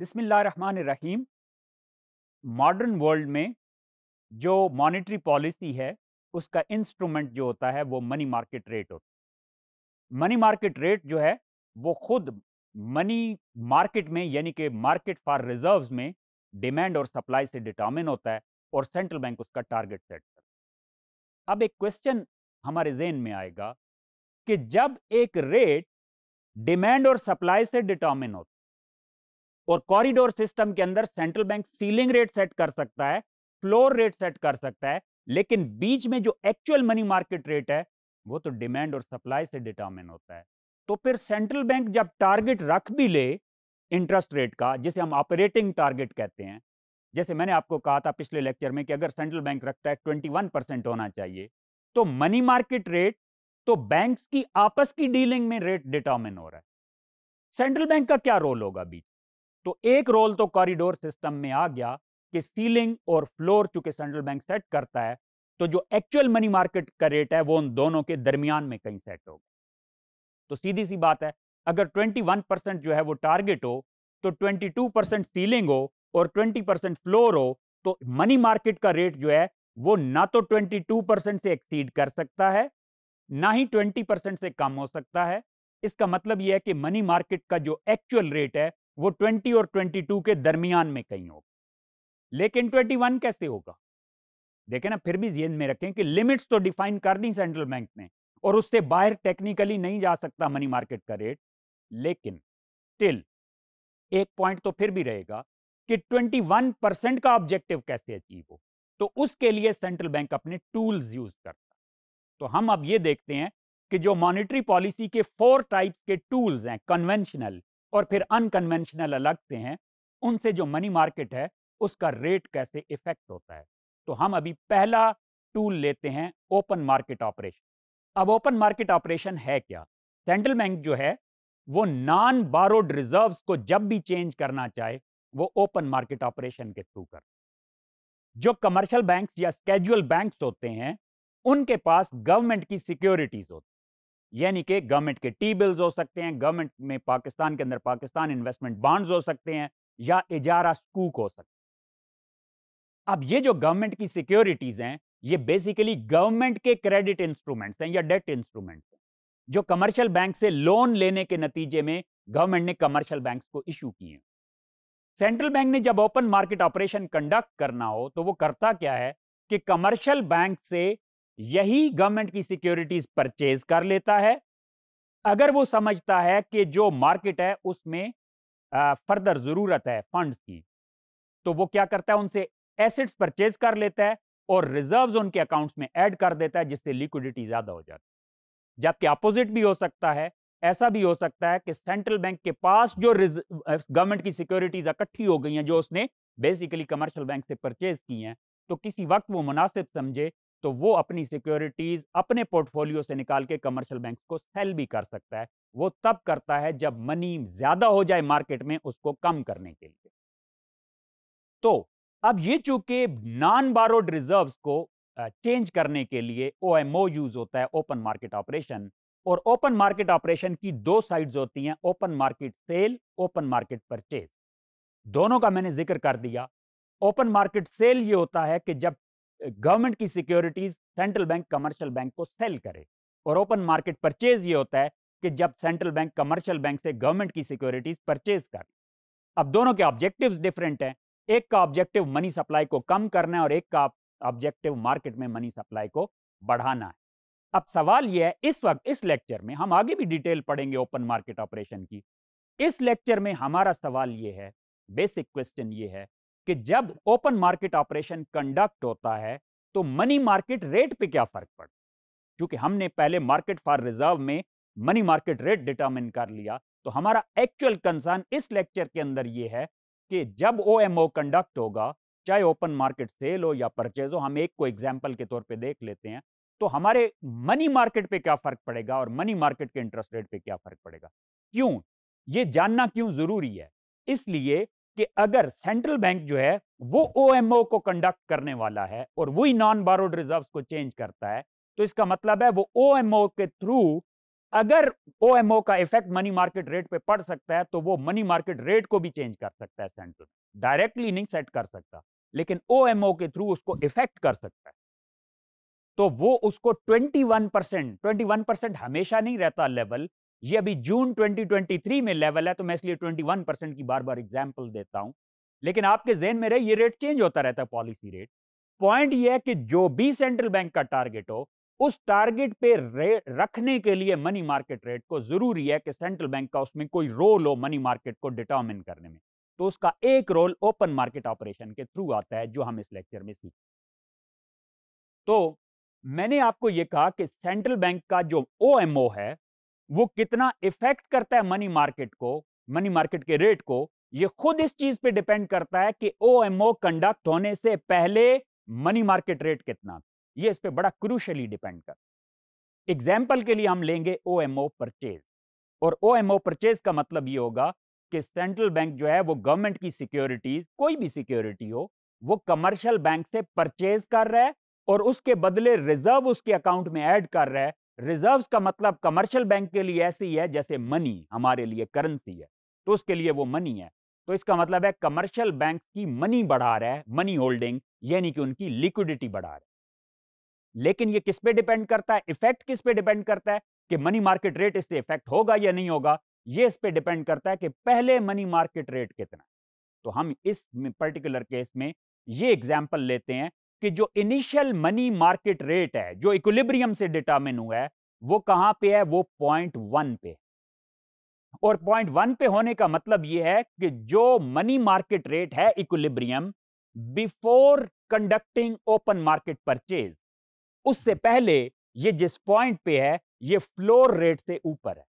बिसमीम modern world में जो मॉनेटरी पॉलिसी है उसका इंस्ट्रूमेंट जो होता है वो मनी मार्केट रेट होता है मनी मार्केट रेट जो है वो खुद मनी मार्केट में यानी कि मार्केट फॉर रिजर्व्स में डिमांड और सप्लाई से डिटर्मिन होता है और सेंट्रल बैंक उसका टारगेट सेट करता है अब एक क्वेश्चन हमारे जेन में आएगा कि जब एक रेट डिमांड और सप्लाई से डिटर्मिन होता और कॉरिडोर सिस्टम के अंदर central bank ceiling rate set कर सकता है फ्लोर रेट सेट कर सकता है लेकिन बीच में जो एक्चुअल मनी मार्केट रेट है वो तो डिमांड और सप्लाई से डिटर्मिन होता है तो फिर सेंट्रल बैंक जब टारगेट रख भी ले इंटरेस्ट रेट का जिसे हम ऑपरेटिंग टारगेट कहते हैं जैसे मैंने आपको कहा था पिछले लेक्चर में कि अगर सेंट्रल बैंक रखता है 21 परसेंट होना चाहिए तो मनी मार्केट रेट तो बैंक्स की आपस की डीलिंग में रेट डिटर्मिन हो रहा है सेंट्रल बैंक का क्या रोल होगा बीच तो एक रोल तो कॉरिडोर सिस्टम में आ गया कि सीलिंग और फ्लोर चूंकि सेंट्रल बैंक सेट करता है तो जो एक्चुअल मनी मार्केट का रेट है वो उन दोनों के दरमियान में कहीं सेट होगा तो सीधी सी बात है अगर 21 परसेंट जो है वो टारगेट हो तो 22 परसेंट सीलिंग हो और 20 परसेंट फ्लोर हो तो मनी मार्केट का रेट जो है वो ना तो 22 परसेंट से एक्सीड कर सकता है ना ही 20 परसेंट से कम हो सकता है इसका मतलब यह है कि मनी मार्केट का जो एक्चुअल रेट है वो 20 और 22 के दरमियान में कहीं होगा लेकिन 21 कैसे होगा देखें ना फिर भी जेन में रखें कि लिमिट्स तो डिफाइन कर दी सेंट्रल बैंक ने और उससे बाहर टेक्निकली नहीं जा सकता मनी मार्केट का रेट लेकिन स्टिल एक पॉइंट तो फिर भी रहेगा कि 21 परसेंट का ऑब्जेक्टिव कैसे अचीव हो तो उसके लिए सेंट्रल बैंक अपने टूल्स यूज करता तो हम अब ये देखते हैं कि जो मॉनेटरी पॉलिसी के फोर टाइप्स के टूल्स हैं कन्वेंशनल और फिर अनकन्वेंशनल अलग से हैं उनसे जो मनी मार्केट है उसका रेट कैसे इफेक्ट होता है तो हम अभी पहला टूल लेते हैं ओपन मार्केट ऑपरेशन अब ओपन मार्केट ऑपरेशन है क्या सेंट्रल बैंक जो है वो नॉन बारोड रिजर्व्स को जब भी चेंज करना चाहे वो ओपन मार्केट ऑपरेशन के थ्रू कर जो कमर्शियल बैंक्स या स्केजुअल बैंक्स होते हैं उनके पास गवर्नमेंट की सिक्योरिटीज होती यानी कि गवर्नमेंट के टी बिल्स हो सकते हैं गवर्नमेंट में पाकिस्तान के अंदर पाकिस्तान इन्वेस्टमेंट बॉन्ड्स हो सकते हैं या इजारा स्कूक हो सकते हैं अब ये जो गवर्नमेंट की सिक्योरिटीज हैं ये बेसिकली गवर्नमेंट के क्रेडिट इंस्ट्रूमेंट्स हैं या डेट इंस्ट्रूमेंट्स हैं जो कमर्शियल बैंक से लोन लेने के नतीजे में गवर्नमेंट ने कमर्शियल बैंक को इशू किए सेंट्रल बैंक ने जब ओपन मार्केट ऑपरेशन कंडक्ट करना हो तो वो करता क्या है कि कमर्शियल बैंक से यही गवर्नमेंट की सिक्योरिटीज परचेज कर लेता है अगर वो समझता है कि जो मार्केट है उसमें फर्दर ज़रूरत है फंड्स की तो वो क्या करता है उनसे एसेट्स परचेज कर लेता है और रिजर्व्स उनके अकाउंट्स में ऐड कर देता है जिससे लिक्विडिटी ज़्यादा हो जाती है जबकि अपोजिट भी हो सकता है ऐसा भी हो सकता है कि सेंट्रल बैंक के पास जो गवर्नमेंट की सिक्योरिटीज इकट्ठी हो गई हैं जो उसने बेसिकली कमर्शियल बैंक से परचेज की हैं तो किसी वक्त वो मुनासिब समझे तो वो अपनी सिक्योरिटीज अपने पोर्टफोलियो से निकाल के कमर्शियल बैंक को सेल भी कर सकता है वो तब करता है जब मनी ज्यादा हो जाए मार्केट में उसको कम करने के लिए तो अब ये चूंकि नॉन बारोड रिजर्व को चेंज करने के लिए ओ यूज होता है ओपन मार्केट ऑपरेशन और ओपन मार्केट ऑपरेशन की दो साइड्स होती हैं open market sale open market purchase दोनों का मैंने जिक्र कर दिया ओपन मार्केट सेल ये होता है कि जब गवर्नमेंट की securities central bank commercial bank को सेल करे और ओपन मार्केट परचेज ये होता है कि जब सेंट्रल बैंक कमर्शियल बैंक से गवर्नमेंट की सिक्योरिटीज परचेज कर अब दोनों के ऑब्जेक्टिव्स डिफरेंट हैं एक का ऑब्जेक्टिव मनी सप्लाई को कम करना है और एक का ऑब्जेक्टिव मार्केट में मनी सप्लाई को बढ़ाना है अब सवाल यह है इस वक्त इस लेक्चर में हम आगे भी डिटेल पढ़ेंगे ओपन मार्केट ऑपरेशन की इस लेक्चर में हमारा सवाल यह है बेसिक क्वेश्चन ये है कि जब ओपन मार्केट ऑपरेशन कंडक्ट होता है तो मनी मार्केट रेट पे क्या फर्क पड़ता क्योंकि हमने पहले मार्केट फॉर रिजर्व में मनी मार्केट रेट डिटर्मिन कर लिया तो हमारा एक्चुअल कंसर्न इस लेक्चर के अंदर ये है कि जब ओ कंडक्ट होगा चाहे ओपन मार्केट सेल हो या परचेज हो हम एक को एग्जाम्पल के तौर पे देख लेते हैं तो हमारे मनी मार्केट पे क्या फर्क पड़ेगा और मनी मार्केट के इंटरेस्ट रेट पे क्या फर्क पड़ेगा क्यों ये जानना क्यों जरूरी है इसलिए कि अगर सेंट्रल बैंक जो है वो ओ को कंडक्ट करने वाला है और वही नॉन बारोड रिजर्व को चेंज करता है तो इसका मतलब है वो ओएमओ के थ्रू अगर ओएमओ का इफेक्ट मनी मार्केट रेट पे पड़ सकता है तो वो मनी मार्केट रेट को भी चेंज कर सकता है सेंट्रल डायरेक्टली नहीं सेट कर सकता लेकिन ओ के थ्रू उसको इफेक्ट कर सकता है तो वो उसको 21 परसेंट ट्वेंटी हमेशा नहीं रहता लेवल ये अभी जून 2023 में लेवल है तो मैं इसलिए 21 परसेंट की बार बार एग्जाम्पल देता हूं लेकिन आपके जेन में रहे ये रेट चेंज होता रहता है पॉलिसी रेट पॉइंट ये है कि जो भी सेंट्रल बैंक का टारगेट हो उस टारगेट पे रखने के लिए मनी मार्केट रेट को जरूरी है कि सेंट्रल बैंक का उसमें कोई रोल हो मनी मार्केट को डिटर्मिन करने में तो उसका एक रोल ओपन मार्केट ऑपरेशन के थ्रू आता है जो हम इस लेक्चर में सीख तो मैंने आपको यह कहा कि सेंट्रल बैंक का जो ओ है वो कितना इफेक्ट करता है मनी मार्केट को मनी मार्केट के रेट को ये खुद इस चीज पे डिपेंड करता है कि ओ कंडक्ट होने से पहले मनी मार्केट रेट कितना ये इस पे बड़ा क्रूशली डिपेंड कर एग्जाम्पल के लिए हम लेंगे ओ एम ओ परचेज और ओ एम ओ परचेज का मतलब ये होगा कि सेंट्रल बैंक जो है वो गवर्नमेंट की सिक्योरिटीज कोई भी सिक्योरिटी हो वो कमर्शियल बैंक से परचेज कर रहा है और उसके बदले रिजर्व उसके अकाउंट में ऐड कर रहा है रिजर्व्स का मतलब कमर्शियल बैंक के लिए ऐसी है जैसे मनी हमारे लिए करेंसी है तो उसके लिए वो मनी है तो इसका मतलब है कमर्शियल बैंक की मनी बढ़ा रहा है मनी होल्डिंग यानी कि उनकी लिक्विडिटी बढ़ा रहा है लेकिन ये किस पे डिपेंड करता है इफेक्ट किस पे डिपेंड करता है कि मनी मार्केट रेट इससे इफेक्ट होगा या नहीं होगा ये इस पे डिपेंड करता है कि पहले मनी मार्केट रेट कितना तो हम इस पर्टिकुलर केस में ये एग्जाम्पल लेते हैं कि जो इनिशियल मनी मार्केट रेट है जो इक्विलिब्रियम से डिटर्मिन हुआ है वो कहां पे है वो पॉइंट वन पे और पॉइंट वन पे होने का मतलब ये है कि जो मनी मार्केट रेट है equilibrium before conducting open market purchase उससे पहले ये जिस पॉइंट पे है ये फ्लोर रेट से ऊपर है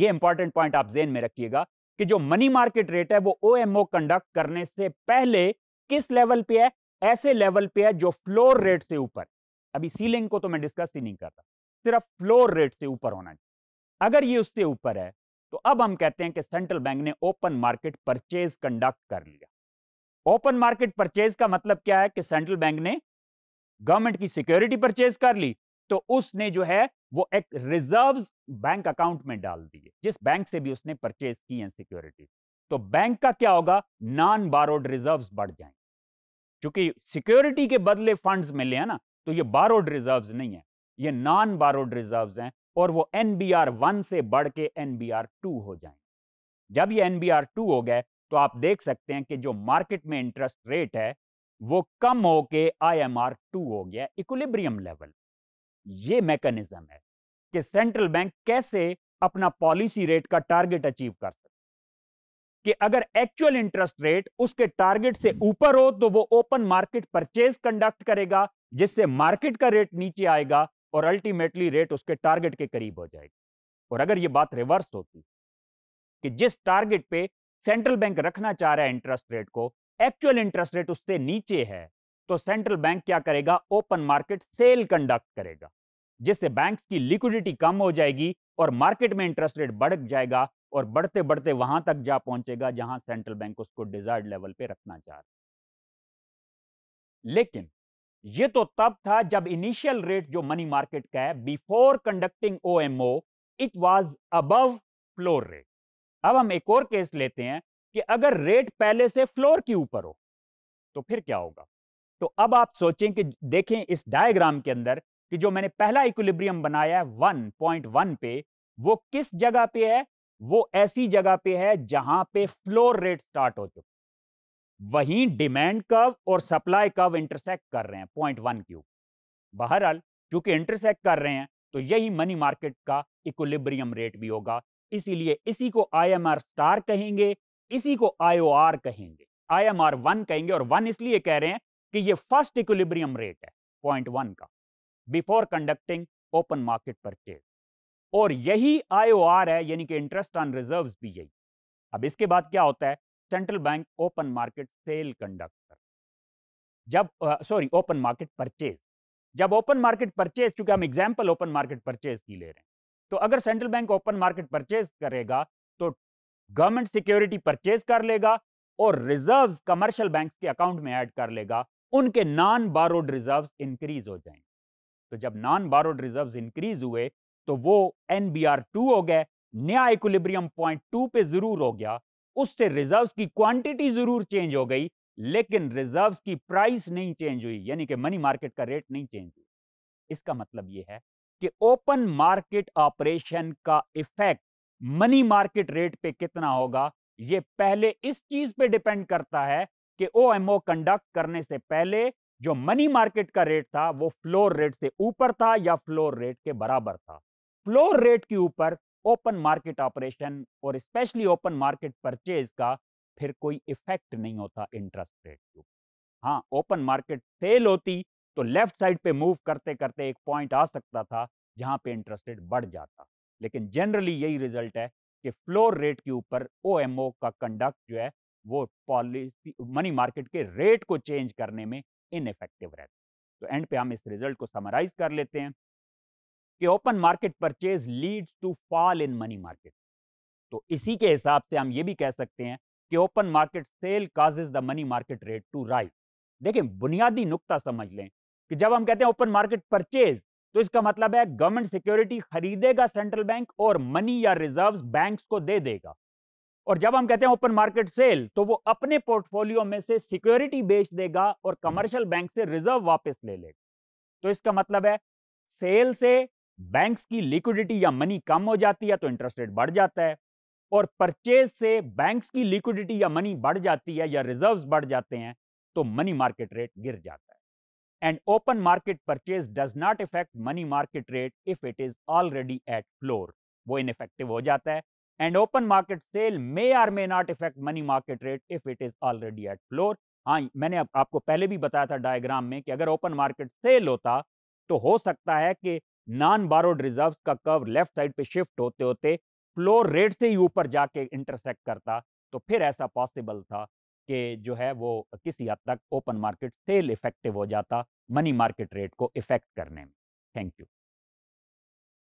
ये इंपॉर्टेंट पॉइंट आप जेन में रखिएगा कि जो मनी मार्केट रेट है वो ओ कंडक्ट करने से पहले किस लेवल पे है ऐसे लेवल पे है जो फ्लोर रेट से ऊपर अभी सीलिंग को तो मैं डिस्कस ही नहीं करता सिर्फ फ्लोर रेट से ऊपर होना चाहिए अगर ये उससे ऊपर है तो अब हम कहते हैं कि सेंट्रल बैंक ने ओपन मार्केट परचेज कंडक्ट कर लिया ओपन मार्केट परचेज का मतलब क्या है कि सेंट्रल बैंक ने गवर्नमेंट की सिक्योरिटी परचेज कर ली तो उसने जो है वो एक रिजर्व बैंक अकाउंट में डाल दिए जिस बैंक से भी उसने परचेज की है सिक्योरिटी तो बैंक का क्या होगा नॉन बारोड रिजर्व बढ़ जाएंगे चूंकि सिक्योरिटी के बदले फंड्स मिले हैं ना तो ये बारोड रिजर्व्स नहीं है ये नॉन बारोड रिजर्व्स हैं और वो एन बी आर वन से बढ़ के एन बी आर टू हो जाए जब ये एन बी आर टू हो गए तो आप देख सकते हैं कि जो मार्केट में इंटरेस्ट रेट है वो कम होके आई एम आर टू हो गया इक्विलिब्रियम लेवल ये मैकेनिज्म है कि सेंट्रल बैंक कैसे अपना पॉलिसी रेट का टारगेट अचीव कर सकता कि अगर एक्चुअल इंटरेस्ट रेट उसके टारगेट से ऊपर हो तो वो ओपन मार्केट परचेज कंडक्ट करेगा जिससे मार्केट का रेट नीचे आएगा और अल्टीमेटली रेट उसके टारगेट के करीब हो जाएगी और अगर ये बात रिवर्स होती कि जिस टारगेट पे सेंट्रल बैंक रखना चाह रहा है इंटरेस्ट रेट को एक्चुअल इंटरेस्ट रेट उससे नीचे है तो सेंट्रल बैंक क्या करेगा ओपन मार्केट सेल कंडक्ट करेगा जिससे बैंक की लिक्विडिटी कम हो जाएगी और मार्केट में इंटरेस्ट रेट बढ़ जाएगा और बढ़ते बढ़ते वहां तक जा पहुंचेगा जहां सेंट्रल बैंक उसको डिजायर्ड लेवल पे रखना चाह रहा लेकिन ये तो तब था जब इनिशियल रेट जो मनी मार्केट का है before conducting O it was above floor rate अब हम एक और केस लेते हैं कि अगर रेट पहले से फ्लोर के ऊपर हो तो फिर क्या होगा तो अब आप सोचें कि देखें इस डायग्राम के अंदर कि जो मैंने पहला इक्विलिब्रियम बनाया है 1.1 पे वो किस जगह पे है वो ऐसी जगह पे है जहां पे फ्लोर रेट स्टार्ट हो चुका वहीं डिमांड कर्व और सप्लाई कर्व इंटरसेक्ट कर रहे हैं पॉइंट वन के ऊपर बहरहाल चूंकि इंटरसेक्ट कर रहे हैं तो यही मनी मार्केट का इक्विलिब्रियम रेट भी होगा इसीलिए इसी को आईएमआर स्टार कहेंगे इसी को आईओआर कहेंगे आईएमआर वन कहेंगे और वन इसलिए कह रहे हैं कि ये फर्स्ट इक्विलिब्रियम रेट है पॉइंट वन का before conducting open market purchase और यही आईओआर है यानी कि इंटरेस्ट ऑन रिजर्व्स भी यही अब इसके बाद क्या होता है central bank open market sale conduct कर जब सॉरी ओपन मार्केट परचेज जब ओपन मार्केट परचेज चूंकि हम एग्जाम्पल ओपन मार्केट परचेज की ले रहे हैं तो अगर central bank open market purchase करेगा तो गवर्नमेंट सिक्योरिटी परचेज कर लेगा और रिजर्व्स कमर्शियल बैंक्स के अकाउंट में ऐड कर लेगा उनके नॉन बारोड रिजर्व्स इंक्रीज हो जाएंगे तो जब नॉन बारोड रिजर्व्स इंक्रीज हुए तो वो एन बी आर टू हो गया नया इक्विलिब्रियम पॉइंट टू पे जरूर हो गया उससे रिजर्व्स की क्वांटिटी जरूर चेंज हो गई लेकिन रिजर्व्स की प्राइस नहीं चेंज हुई यानी कि मनी मार्केट का रेट नहीं चेंज हुई इसका मतलब यह है कि ओपन मार्केट ऑपरेशन का इफेक्ट मनी मार्केट रेट पे कितना होगा ये पहले इस चीज पे डिपेंड करता है कि ओ कंडक्ट करने से पहले जो मनी मार्केट का रेट था वो फ्लोर रेट से ऊपर था या फ्लोर रेट के बराबर था फ्लोर रेट के ऊपर ओपन मार्केट ऑपरेशन और स्पेशली ओपन मार्केट परचेज का फिर कोई इफेक्ट नहीं होता इंटरेस्ट रेट के ऊपर हाँ ओपन मार्केट सेल होती तो लेफ्ट साइड पे मूव करते करते एक पॉइंट आ सकता था जहाँ पे इंटरेस्ट रेट बढ़ जाता लेकिन जनरली यही रिजल्ट है कि फ्लोर रेट के ऊपर ओ का कंडक्ट जो है वो पॉलिसी मनी मार्केट के रेट को चेंज करने में इनफेक्टिव रहता तो एंड पे हम इस रिजल्ट को समराइज कर लेते हैं कि open market purchase leads to fall in money market तो इसी के हिसाब से हम ये भी कह सकते हैं कि open market sale causes the money market rate to rise देखें बुनियादी नुकता समझ लें कि जब हम कहते हैं ओपन मार्केट परचेज तो इसका मतलब है गवर्नमेंट सिक्योरिटी खरीदेगा सेंट्रल बैंक और मनी या रिजर्व्स बैंक्स को दे देगा और जब हम कहते हैं ओपन मार्केट सेल तो वो अपने पोर्टफोलियो में से सिक्योरिटी बेच देगा और कमर्शियल बैंक से रिजर्व वापस ले लेगा तो इसका मतलब है सेल से बैंक्स की लिक्विडिटी या मनी कम हो जाती है तो इंटरेस्ट रेट बढ़ जाता है और परचेज से बैंक्स की लिक्विडिटी या मनी बढ़ जाती है या रिजर्व्स बढ़ जाते हैं तो मनी मार्केट रेट गिर जाता है and open market purchase does not effect money market rate if it is already at floor वो इनफेक्टिव हो जाता है and open market sale may or may not effect money market rate if it is already at floor हाँ मैंने आप, आपको पहले भी बताया था डायग्राम में कि अगर ओपन मार्केट सेल होता तो हो सकता है कि नॉन बारोड रिजर्व का कर्व लेफ्ट साइड पे शिफ्ट होते होते फ्लोर रेट से ही ऊपर जाके इंटरसेक्ट करता तो फिर ऐसा पॉसिबल था कि जो है वो किसी हद तक ओपन मार्केट सेल इफेक्टिव हो जाता मनी मार्केट रेट को इफेक्ट करने में थैंक यू